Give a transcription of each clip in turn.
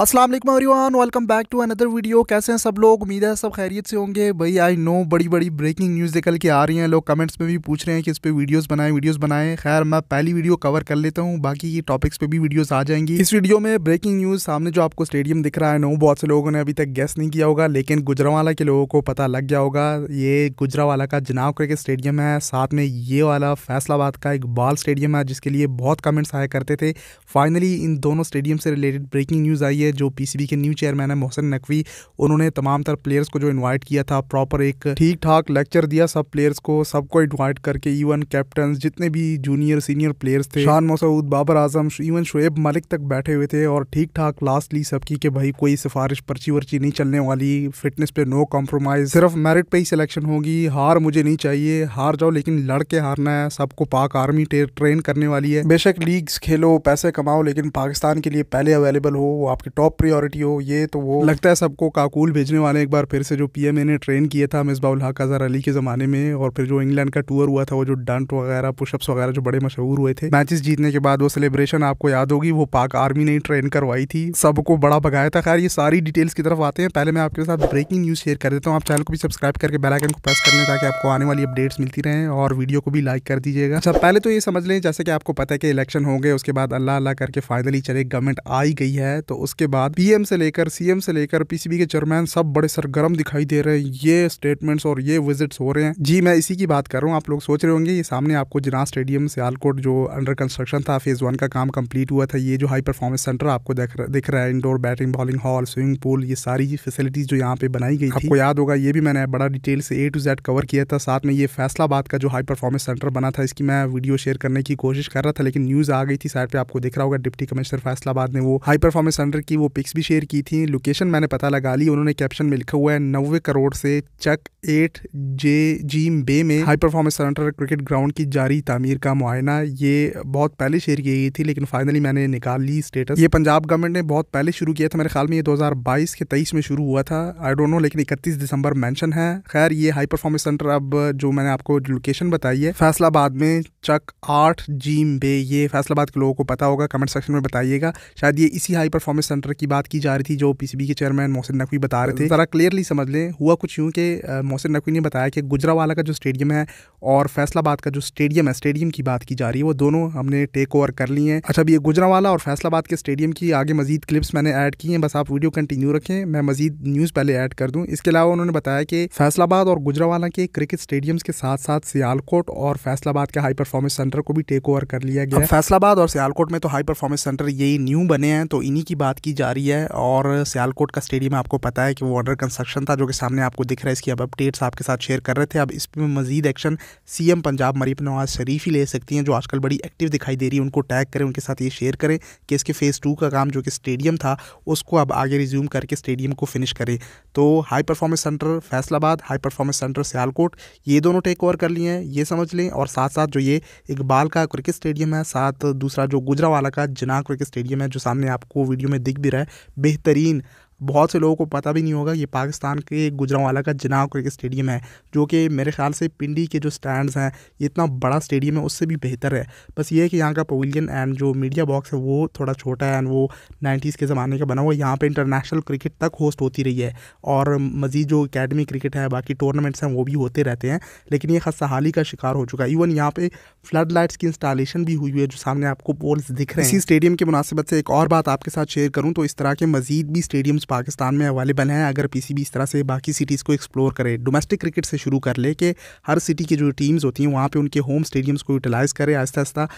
Aslam everyone welcome back to another video कैसे हैं सब लोग उम्मीद है सब खैरियत से होंगे भाई आई नो बड़ी बड़ी ब्रेकिंग न्यूज़ निकल के आ रही हैं लोग कमेंट्स में भी पूछ रहे हैं कि इस पर वीडियोस बनाएं वीडियोस बनाएं खैर मैं पहली वीडियो कवर कर लेता हूं बाकी की टॉपिक्स पे भी वीडियोस आ जाएंगी इस वीडियो में ब्रेकिंग न्यूज़ सामने जो आपको स्टेडियम दिख रहा है नो बहुत से लोगों ने अभी तक गेस नहीं किया होगा लेकिन गुजरावाला के लोगों को पता लग गया होगा ये गुजरावाला का जनाव क्रिकेट स्टेडियम है साथ में ये वाला फैसलाबाद का इकबाल स्टेडियम है जिसके लिए बहुत कमेंट्स आया करते थे फाइनली इन दोनों स्टेडियम से रिलेटेड ब्रेकिंग न्यूज़ आई है है जो पीसीबी के न्यू चेयरमैन है मोहसिन नकवी उन्होंने तमाम तर प्लेयर्स को जो इन्वाइट किया था प्रॉपर एक ठीक ठाक लेक्चर दिया सब प्लेयर्स को सबको इन्वाइट करके इवन कैप्टन जितने भी जूनियर सीनियर प्लेयर्स थे शान मसूद बाबर आजम इवन शुएब मलिक तक बैठे हुए थे और ठीक ठाक लास्टली सबकी के भाई कोई सिफारिश पर्ची वर्ची नहीं चलने वाली फिटनेस पे नो कॉम्प्रोमाइज सिर्फ मेरिट पे ही सिलेक्शन होगी हार मुझे नहीं चाहिए हार जाओ लेकिन लड़के हारना है सबको पाक आर्मी ट्रेन करने वाली है बेशक लीग्स खेलो पैसे कमाओ लेकिन पाकिस्तान के लिए पहले अवेलेबल हो वो आपके टॉप प्रियोरिटी हो ये तो वो लगता है सबको काकुल भेजने वाले एक बार फिर से जो पीएमए ने ट्रेन किया था मिसबाउल हक अजहर अली के ज़माने में और फिर जो इंग्लैंड का टूर हुआ था वो जो डंट वगैरह पुशअप्स वगैरह जो बड़े मशहूर हुए थे मैचेस जीतने के बाद वो सेलिब्रेशन आपको याद होगी वो पाक आर्मी ने ट्रेन करवाई थी सबको बड़ा भगाया था खैर ये सारी डिटेल्स की तरफ आते हैं पहले मैं आपके साथ ब्रेकिंग न्यूज़ शेयर कर देता हूँ आप चैनल को भी सब्सक्राइब करके बेलाइकन को प्रेस कर लें ताकि आपको आने वाली अपडेट्स मिलती रहें और वीडियो को भी लाइक कर दीजिएगा अच्छा पहले तो ये समझ लें जैसे कि आपको पता है कि इलेक्शन हो गए उसके बाद अल्लाह अल्लाह करके फाइनली चले गवर्नमेंट आई गई है तो उसके के बाद पीएम से लेकर सीएम से लेकर पीसीबी के चेयरमैन सब बड़े सरगर्म दिखाई दे रहे हैं ये स्टेटमेंट्स और ये विजिट्स हो रहे हैं जी मैं इसी की बात कर रहा हूँ आप लोग सोच रहे होंगे ये सामने आपको जिना स्टेडियम सियालकोट जो अंडर कंस्ट्रक्शन था फेज वन का काम कंप्लीट हुआ था ये जो हाई परफॉर्मेंस सेंटर आपको दिख रहा है indoor batting bowling hall swimming pool ये सारी फैसिलिटीज जो यहाँ पे बनाई गई आपको याद होगा ये भी मैंने बड़ा डिटेल से ए टू जेड कवर किया था साथ में ये फैसलाबाद का जो हाई परफॉर्मेंस सेंटर बना था इसकी मैं वीडियो शेयर करने की कोशिश कर रहा था लेकिन न्यूज़ आ गई थी साइड पर आपको दिख रहा होगा डिप्टी कमिश्नर फैसलाबाद ने वो हाई परफॉर्मेंस सेंटर की थी वो पिक्स भी शेयर की थी लोकेशन मैंने पता लगा ली उन्होंने कैप्शन में लिखा हुआ है नब्बे करोड़ से चक एट जे जी बे में high performance centre cricket ground की जारी तामीर का मुआयना ये बहुत पहले शेयर की गई थी लेकिन फाइनली मैंने निकाल ली स्टेटस ये पंजाब गवर्नमेंट ने बहुत पहले शुरू किया था मेरे ख्याल में ये दो के तेईस में शुरू हुआ था आई डोंट नो लेकिन इकतीस दिसंबर मैंशन है खैर ये हाई परफॉर्मेंस सेंटर अब जो मैंने आपको लोकेशन बताई है फैसलाबाद में चक आठ जीम बे ये फैसलाबाद के लोगों को पता होगा कमेंट सेक्शन में बताइएगा शायद ये इसी हाई परफॉर्मेंस सेंटर सेंटर की बात की जा रही थी जो पीसीबी के चेयरमैन मोहसिन नकवी बता रहे थे ज़रा क्लियरली समझ लें हुआ कुछ यूँ कि मोहसिन नकवी ने बताया कि गुजरावाला का जो स्टेडियम है और फैसलाबाद का जो स्टेडियम है स्टेडियम की बात की जा रही है वो दोनों हमने टेक ओवर कर लिए हैं अच्छा अभी ये गुजरावाला और फैसलाबाद के स्टेडियम की आगे मजीद क्लिप्स मैंने ऐड की हैं बस आप वीडियो कंटिन्यू रखें मैं मजीद न्यूज़ पहले ऐड कर दूँ इसके अलावा उन्होंने बताया कि फैसलाबाद और गुजरावाला के क्रिकेट स्टेडियम्स के साथ साथ सियालकोट और फैसलाबाद के हाई परफॉर्मेंस सेंटर को भी टेक ओवर कर लिया गया फैसलाबाद और सियालकोट में तो हाई परफॉर्मेंस सेंटर यही न्यू बने हैं तो इन्हीं की बात की जा रही है और सियालकोट का स्टेडियम आपको पता है कि वो अंडर कंस्ट्रक्शन था जो कि सामने आपको दिख रहा है इसकी अब अपडेट्स आपके साथ शेयर कर रहे थे अब इस पर मजीद एक्शन सीएम पंजाब मरीफ नवाज शरीफ ही ले सकती हैं जो आजकल बड़ी एक्टिव दिखाई दे रही है उनको टैग करें उनके साथ ये शेयर करें कि इसके फ़ेज़ टू का काम जो कि स्टेडियम था उसको अब आगे रिज्यूम करके स्टेडियम को फिनिश करें तो high performance centre Faisalabad high performance centre Sialkot ये दोनों टेक ओवर कर लिए हैं ये समझ लें और साथ साथ जो ये इकबाल का क्रिकेट स्टेडियम है साथ दूसरा जो वाला का जना क्रिकेट स्टेडियम है जो सामने आपको वीडियो में दिख भी रहा है बेहतरीन बहुत से लोगों को पता भी नहीं होगा ये पाकिस्तान के गुजरावाला का जिनाव क्रिकेट स्टेडियम है जो कि मेरे ख्याल से पिंडी के जो स्टैंड्स हैं ये इतना बड़ा स्टेडियम है उससे भी बेहतर है बस ये है कि यहाँ का पवेलियन एंड जो मीडिया बॉक्स है वो थोड़ा छोटा है एंड वो नाइन्टीज़ के ज़माने का बना हुआ यहाँ पर इंटरनेशनल क्रिकेट तक होस्ट होती रही है और मज़ीद जो अकेडमी क्रिकेट है बाकी टूर्नामेंट्स हैं वो भी होते रहते हैं लेकिन ये हाली का शिकार हो चुका है इवन यहाँ पर फ्लड लाइट्स की इंस्टॉलेशन भी हुई है जो सामने आपको पोल्स दिख रहे हैं इसी स्टेडियम के मुनासिबत से एक और बात आपके साथ शेयर करूँ तो इस तरह के मज़ीद भी स्टेडियम्स पाकिस्तान में अवेलेबल हैं अगर पी इस तरह से बाकी सिटीज़ को एक्सप्लोर करे डोमेस्टिक क्रिकेट से शुरू कर ले कि हर सिटी की जो टीम्स होती हैं वहाँ पर उनके होम स्टेडियम्स को यूटिलाइज़ करे आहिस्ता आहिस्ता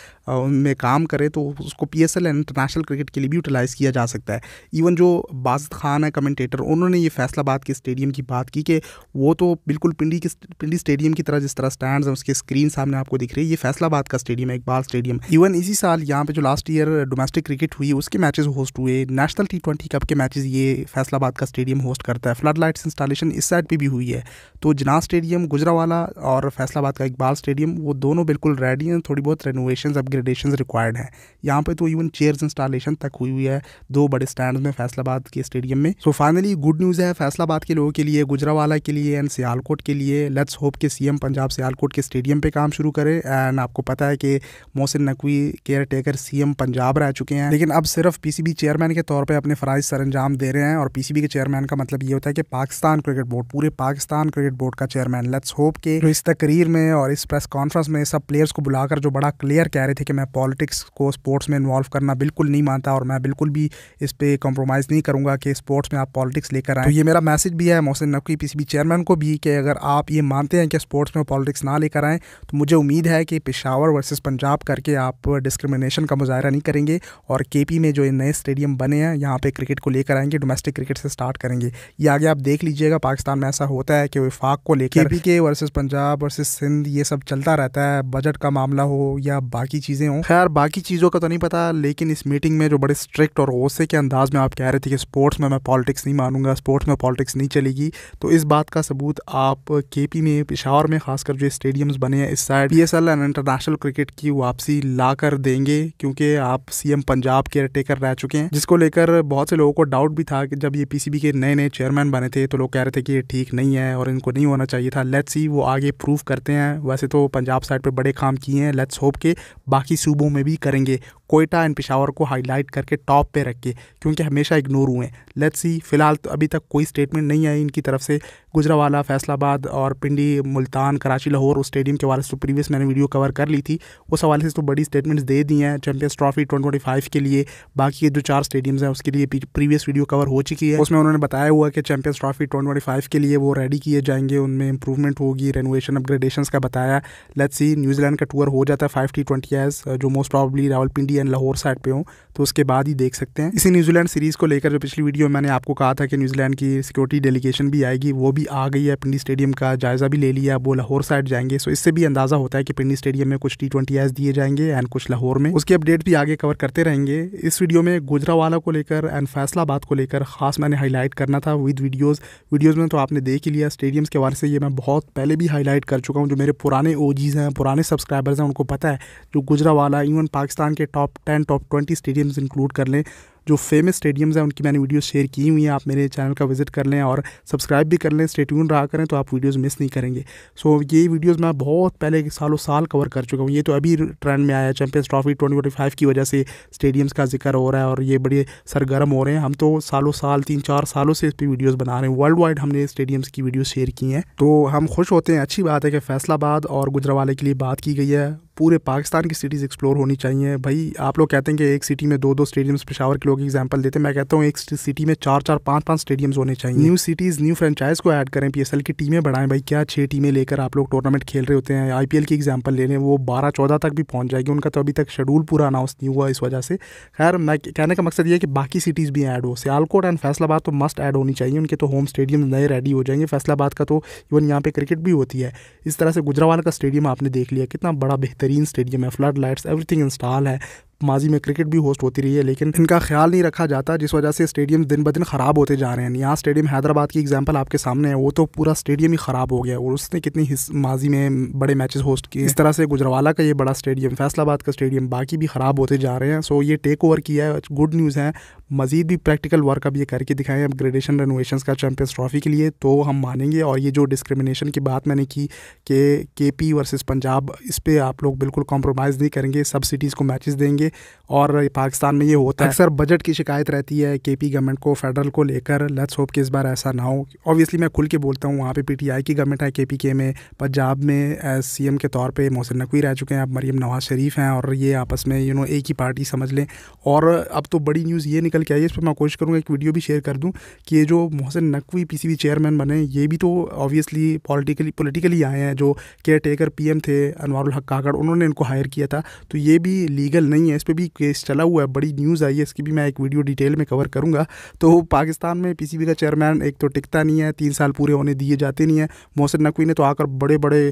उनमें काम करे तो उसको P S L international cricket के लिए भी यूटिलाइज़ किया जा सकता है इवन जो बासत खान है कमेंटेटर उन्होंने ये फैसलाबाद के स्टेडियम की बात की कि वो तो बिल्कुल पिंडी के पिंडी स्टेडियम की तरह जिस तरह स्टैंड हैं उसके स्क्रीन सामने आपको दिख रही है ये फैसलाबाद का स्टेडियम है इकबाल स्टेडियम इवन इसी साल यहाँ पर जो लास्ट ईयर डोमेस्टिक क्रिकेट हुई उसके मैचेस होस्ट हुए नेशनल टी ट्वेंटी कप के मैचेस ये फैसलाबाद का स्टेडियम होस्ट करता है फ्लड लाइट्स इंस्टॉलेशन इस साइड पे भी हुई है तो जना स्टेडियम गुजरावाला और फैसलाबाद का इकबाल स्टेडियम वो दोनों बिल्कुल रेडी हैं थोड़ी बहुत रेनोवेशन अपग्रेडेशन रिक्वायर्ड हैं यहाँ पर तो इवन चेयर्स इंस्टॉलेशन तक हुई हुई है दो बड़े स्टैंड में फैसलाबाद के स्टेडियम में सो फाइनली गुड न्यूज़ है फैसलाबाद के लोगों के लिए गुजरावाला के लिए एंड सियालकोट के लिए लेट्स होप के सीएम पंजाब सियालकोट के स्टेडियम पे काम शुरू करें एंड आपको पता है कि Mohsin Naqvi caretaker CM Punjab रह चुके हैं लेकिन अब सिर्फ पीसीबी चेयरमैन के तौर पर अपने फ़राइज अंजाम दे रहे हैं हैं और पीसीबी के चेयरमैन का मतलब ये होता है कि पाकिस्तान क्रिकेट बोर्ड पूरे पाकिस्तान क्रिकेट बोर्ड का चेयरमैन लेट्स होप के इस तकरीर में और इस प्रेस कॉन्फ्रेंस में सब प्लेयर्स को बुलाकर जो बड़ा क्लियर कह रहे थे कि मैं पॉलिटिक्स को स्पोर्ट्स में इन्वॉल्व करना बिल्कुल नहीं मानता और मैं बिल्कुल भी इस पर कॉम्प्रोमाइज़ नहीं करूँगा कि स्पोर्ट्स में आप पॉलिटिक्स लेकर आए तो ये मेरा मैसेज भी है मोहसिन नकवी पीसीबी चेयरमैन को भी कि अगर आप ये मानते हैं कि स्पोर्ट्स में पॉलिटिक्स ना लेकर आएँ तो मुझे उम्मीद है कि पिशावर वर्सेस पंजाब करके आप डिस्क्रिमिनेशन का मुजाहरा नहीं करेंगे और के में जो नए स्टेडियम बने हैं यहाँ पे क्रिकेट को लेकर आएंगे डोमेस्टिक डोमेस्टिक क्रिकेट से स्टार्ट करेंगे ये आगे आप देख लीजिएगा पाकिस्तान में ऐसा होता है कि विफाक को लेकर पी के वर्सेज पंजाब वर्सेज सिंध ये सब चलता रहता है बजट का मामला हो या बाकी चीज़ें हों खैर बाकी चीज़ों का तो नहीं पता लेकिन इस मीटिंग में जो बड़े स्ट्रिक्ट और गुस्से के अंदाज में आप कह रहे थे कि स्पोर्ट्स में मैं पॉलिटिक्स नहीं मानूंगा स्पोर्ट्स में पॉलिटिक्स नहीं चलेगी तो इस बात का सबूत आप के पी में पिशावर में खासकर जो स्टेडियम्स बने हैं इस side P S L and international cricket की वापसी ला कर देंगे क्योंकि आप C M Punjab caretaker रह चुके हैं जिसको लेकर बहुत से लोगों को डाउट भी था कि जब ये पीसीबी के नए नए चेयरमैन बने थे तो लोग कह रहे थे कि ये ठीक नहीं है और इनको नहीं होना चाहिए था लेट्स सी वो आगे प्रूव करते हैं वैसे तो पंजाब साइड पर बड़े काम किए हैं लेट्स होप के बाकी सूबों में भी करेंगे कोयटा एंड पिशावर को हाईलाइट करके टॉप पे रख के क्योंकि हमेशा इग्नोर हुए हैं लेट्स सी फिलहाल तो अभी तक कोई स्टेटमेंट नहीं आई इनकी तरफ से गुजरावाला फैसलाबाद और पिंडी मुल्तान कराची लाहौर उस स्टेडियम के हवाले से तो प्रीवियस मैंने वीडियो कवर कर ली थी उस हवाले से तो बड़ी स्टेटमेंट्स दे दी हैं चैंपियंस ट्रॉफी ट्वेंटी के लिए बाकी के जो चार स्टेडियम्स हैं उसके लिए प्रीवियस वीडियो कवर हो हो चुकी है उसमें उन्होंने बताया हुआ कि चैंपियंस ट्रॉफी ट्वेंटी फाइव के लिए वो रेडी किए जाएंगे उनमें इंप्रूवमेंट होगी रेनोवेशन अपग्रेडेशन का बताया लेट्स सी न्यूजीलैंड का टूर हो जाता है फाइव टी ट्वेंटी एज जो most probably Rawalpindi and Lahore side पे हो तो उसके बाद ही देख सकते हैं इसी न्यूजीलैंड सीरीज़ को लेकर जो पिछली वीडियो मैंने आपको कहा था कि न्यूजीलैंड की सिक्योरिटी डेलीगेशन भी आएगी वो भी आ गई है पिंडी स्टेडियम का जायज़ा भी ले लिया वो लाहौर साइड जाएंगे सो इससे भी अंदाज़ा होता है कि पिंडी स्टेडियम में कुछ टी ट्वेंटी एज दिए जाएंगे एंड कुछ लाहौर में उसकी अपडेट भी आगे कवर करते रहेंगे इस वीडियो में गुजरावाला को लेकर एंड फैसलाबाद को लेकर ख़ास मैंने हाईलाइट करना था विद वीडियोस वीडियोस में तो आपने देख ही लिया स्टेडियम्स के बारे से ये मैं बहुत पहले भी हाईलाइट कर चुका हूँ जो मेरे पुराने ओ हैं पुराने सब्सक्राइबर्स हैं उनको पता है जो गुजरा वाला इवन पाकिस्तान के top ten top twenty stadiums include कर लें जो फेमस स्टेडियम्स हैं उनकी मैंने वीडियो शेयर की हुई हैं आप मेरे चैनल का विजिट कर लें और सब्सक्राइब भी कर लें स्टेट्यून रहा करें तो आप वीडियोज़ मिस नहीं करेंगे सो so, ये वीडियोज़ मैं बहुत पहले सालों साल कवर कर चुका हूँ ये तो अभी ट्रेंड में आया है चैंपियंस ट्रॉफी ट्वेंटी की वजह से स्टेडियम्स का जिक्र हो रहा है और ये बड़े सरगर्म हो रहे हैं हम तो सालों साल तीन चार सालों से इस पर वीडियोज़ बना रहे हैं वर्ल्ड वाइड हमने स्टेडियम्स की वीडियो शेयर की हैं तो हम खुश होते हैं अच्छी बात है कि फैसलाबाद और गुजरावाले के लिए बात की गई है पूरे पाकिस्तान की सिटीज़ एक्सप्लोर होनी चाहिए भाई आप लोग कहते हैं कि एक सिटी में दो दो स्टेडियम्स पेशावर के लोग एग्जांपल देते हैं मैं कहता हूँ एक सिटी में चार चार पाँच पाँच स्टेडियम्स होने चाहिए न्यू सिटीज़ न्यू फ्रेंचाइज को ऐड करें पीएसएल की टीमें बढ़ाएं भाई क्या छः टीमें लेकर आप लोग टूर्नामेंट खेल रहे होते हैं एल की एग्जाम्पल ले लें वो बारह चौदह तक भी पहुँच जाएगी उनका तो अभी तक शेड्यूल पूरा अनाउंस नहीं हुआ इस वजह से खैर मैं कहने का मकसद ये कि बाकी सिटीज़ भी ऐड हो सियालकोट एंड फैसलाबाद तो मस्ट ऐड होनी चाहिए उनके तो होम स्टेडियम नए रेडी हो जाएंगे फैसलाबाद का तो इवन यहाँ पर क्रिकेट भी होती है इस तरह से गुजरावाल का स्टेडियम आपने देख लिया कितना बड़ा बेहतर बेहतरीन स्टेडियम है फ्लड लाइट्स एवरीथिंग इंस्टॉल है माजी में क्रिकेट भी होस्ट होती रही है लेकिन इनका ख्याल नहीं रखा जाता जिस वजह से स्टेडियम दिन ब दिन ख़राब होते जा रहे हैं यहाँ स्टेडियम हैदराबाद की एग्जाम्पल आपके सामने है वो तो पूरा स्टेडियम ही ख़राब हो गया और उसने कितनी माजी में बड़े मैचेस होस्ट किए इस तरह से गुजरावाला का ये बड़ा स्टेडियम फैसलाबाद का स्टेडियम बाकी भी ख़राब होते जा रहे हैं सो ये टेक ओवर किया है गुड न्यूज़ है मजीद भी प्रैक्टिकल वर्क अब ये करके दिखाएं अब ग्रेडेशन रेनोवेशन का चैंपियंस ट्रॉफी के लिए तो हम मानेंगे और ये जो डिस्क्रिमिनेशन की बात मैंने की कि के पी वर्सेज पंजाब इस पर आप लोग बिल्कुल कॉम्प्रोमाइज़ नहीं करेंगे सब सिटीज़ को मैचेस देंगे चाहिए और पाकिस्तान में ये होता है अक्सर बजट की शिकायत रहती है के पी गवर्नमेंट को फेडरल को लेकर लेट्स होप कि इस बार ऐसा ना हो ऑब्वियसली मैं खुल के बोलता हूँ वहाँ पे पीटीआई की गवर्नमेंट है के पी के में पंजाब में सी एम के तौर पर मोहसिन नकवी रह चुके हैं अब मरीम नवाज शरीफ हैं और ये आपस में यू नो एक ही पार्टी समझ लें और अब तो बड़ी न्यूज़ ये निकल के आई है इस पर मैं कोशिश करूँगा एक वीडियो भी शेयर कर दूँ कि ये जो Mohsin Naqvi P C B chairman बने ये भी तो ऑब्वियसली पॉलिटिकली पोलिटिकली आए हैं जो केयर टेकर पी एम थे अनवारक हक काकड़ उन्होंने इनको हायर किया था तो ये भी लीगल नहीं है हैं इस पर भी केस चला हुआ है बड़ी न्यूज़ आई है इसकी भी मैं एक वीडियो डिटेल में कवर करूँगा तो पाकिस्तान में पीसीबी का चेयरमैन एक तो टिकता नहीं है तीन साल पूरे होने दिए जाते नहीं हैं मोहसिन नकवी ने तो आकर बड़े बड़े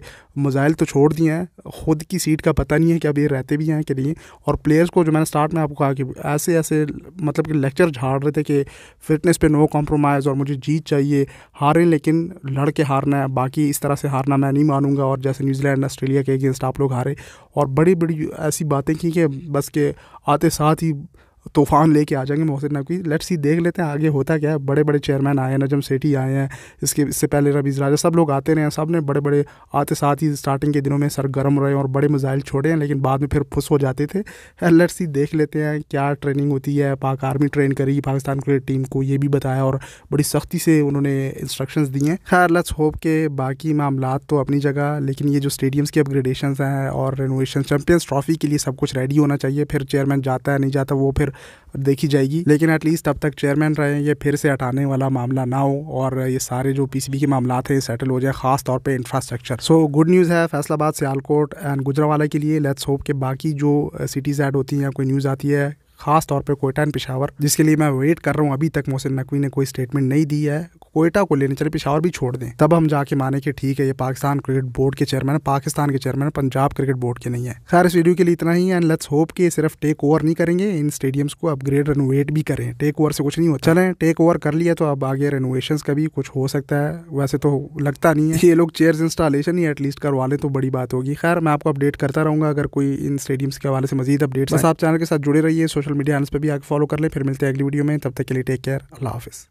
मज़ाइल तो छोड़ दिए हैं खुद की सीट का पता नहीं है कि अब ये रहते भी हैं कि नहीं और प्लेयर्स को जो मैंने स्टार्ट में आपको कहा कि ऐसे ऐसे मतलब कि लेक्चर झाड़ रहे थे कि फिटनेस पे नो कॉम्प्रोमाइज़ और मुझे जीत चाहिए हारें लेकिन लड़के हारना है बाकी इस तरह से हारना मैं नहीं मानूंगा और जैसे न्यूजीलैंड ऑस्ट्रेलिया के अगेंस्ट आप लोग हारे और बड़ी बड़ी ऐसी बातें की कि बस के आते साथ ही तूफान लेके आ जाएंगे मोहसिन नकवी लेट्स ही देख लेते हैं आगे होता क्या है बड़े बड़े चेयरमैन आए हैं नजम सेठी आए हैं इसके इससे पहले रवीज राजा सब लोग आते रहे हैं सब ने बड़े बड़े आते साथ ही स्टार्टिंग के दिनों में सर गर्म रहे और बड़े मिज़ाइल छोड़े हैं लेकिन बाद में फिर फुस हो जाते थे लेट्स ही देख लेते हैं क्या ट्रेनिंग होती है पाक आर्मी ट्रेन करी पाकिस्तान क्रिकेट टीम को ये भी बताया और बड़ी सख्ती से उन्होंने इंस्ट्रक्शन दिए हैं खैर लेट्स होप के बाकी मामला तो अपनी जगह लेकिन ये जो स्टेडियम्स की अपग्रेडेशन हैं और रेनोवेशन चैम्पियंस ट्रॉफी के लिए सब कुछ रेडी होना चाहिए फिर चेयरमैन जाता है नहीं जाता वो फिर देखी जाएगी लेकिन एटलीस्ट अब तक चेयरमैन रहे ये फिर से हटाने वाला मामला ना हो और ये सारे जो पीसीबी के मामला हैं सेटल हो जाए खास तौर पे इंफ्रास्ट्रक्चर सो गुड न्यूज़ है फैसलाबाद सियालकोट एंड गुजरावाला के लिए लेट्स होप के बाकी जो सिटीज़ ऐड होती हैं या कोई न्यूज़ आती है खास तौर पर कोयटा एंड पिशावर जिसके लिए मैं वेट कर रहा हूँ अभी तक मोहसिन नकवी ने कोई स्टेटमेंट नहीं दी है कोयटा को लेने चले पिशावर भी छोड़ दें तब हम जाके माने कि ठीक है ये पाकिस्तान क्रिकेट बोर्ड के चेयरमैन पाकिस्तान के चेयरमैन पंजाब क्रिकेट बोर्ड के नहीं है खैर इस वीडियो के लिए इतना ही एंड लेट्स होप कि सिर्फ टेक ओवर नहीं करेंगे इन स्टेडियम्स को अपग्रेड रेनोवेट भी करें टेक ओवर से कुछ नहीं हो चले टेक ओवर कर लिया तो अब आगे रेनोवेशन का भी कुछ हो सकता है वैसे तो लगता नहीं है ये लोग चेयर इंस्टॉलेशन ही एटलीस्ट करवा लें तो बड़ी बात होगी खैर मैं आपको अपडेट करता रहूंगा अगर कोई इन स्टेडियम्स के हवाले से मजीद अपडेट आप चैनल के साथ जुड़े रहिए सोशल सोशल मीडिया हैंडल्स पर भी आगे फॉलो कर ले फिर मिलते हैं अगली वीडियो में तब तक के लिए टेक केयर अल्लाह हाफिज़